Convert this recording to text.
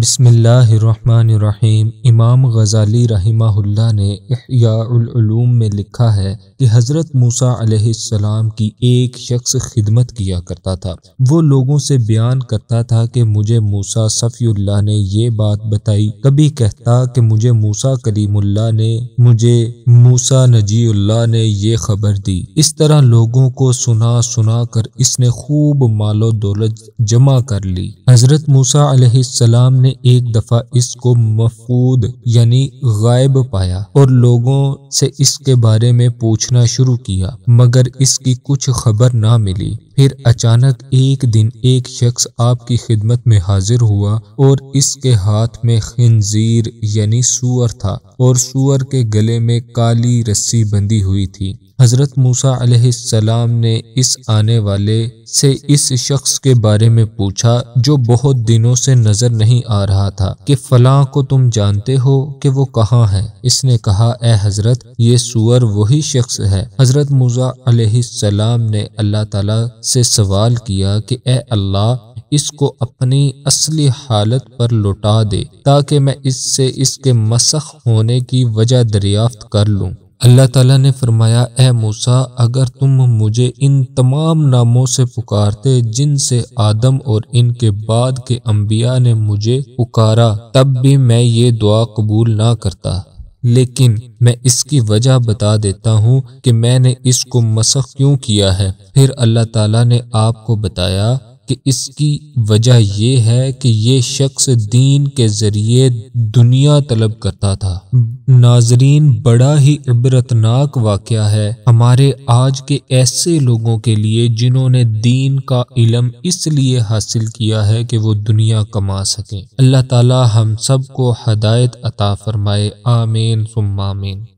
बिसमीम इमाम गज़ाली रहीमाहुल्ला ने अहियालूम में लिखा है कि हज़रत मूसा अलैहिस्सलाम की एक शख्स खिदमत किया करता था वो लोगों से बयान करता था कि मुझे मूसा सफ़ील्ला ने यह बात बताई कभी कहता कि मुझे मूसा कलीमुल्ला ने मुझे मूसा नजील ने ये खबर दी इस तरह लोगों को सुना सुना कर इसने खूब मालो दौलत जमा कर ली हज़रत मूसा अलैहिस्सलाम ने उन्होंने एक दफा इसको मफूद यानी गायब पाया और लोगों से इसके बारे में पूछना शुरू किया मगर इसकी कुछ खबर ना मिली फिर अचानक एक दिन एक शख्स आपकी खिदमत में हाजिर हुआ और इसके हाथ में खंजीर यानी सुअर था और सुअर के गले में काली रस्सी बंधी हुई थी हजरत मूसा अलैहिस्सलाम ने इस आने वाले से इस शख्स के बारे में पूछा जो बहुत दिनों से नजर नहीं आ रहा था कि फलां को तुम जानते हो कि वो कहाँ है इसने कहा ए हजरत ये सुअर वही शख्स है हजरत मूसा अलैहिस्सलाम ने अल्लाह ताला से सवाल किया कि ए अल्लाह इसको अपनी असली हालत पर लौटा दे ताकि मैं इससे इसके मसख होने की वजह दरियाफ्त कर लूँ अल्लाह ताला ने फरमाया ए मूसा अगर तुम मुझे इन तमाम नामों से पुकारते जिनसे आदम और इनके बाद के अंबिया ने मुझे पुकारा तब भी मैं ये दुआ कबूल ना करता लेकिन मैं इसकी वजह बता देता हूँ कि मैंने इसको मसख क्यों किया है फिर अल्लाह ताला ने आपको बताया कि इसकी वजह यह है कि ये शख्स दीन के जरिए दुनिया तलब करता था नाजरीन बड़ा ही इबरतनाक वाक़ है हमारे आज के ऐसे लोगों के लिए जिन्होंने दीन का इलम इसलिए हासिल किया है कि वो दुनिया कमा सकें अल्लाह ताला हम सबको हदायत अता फरमाए आमीन सुम्मामीन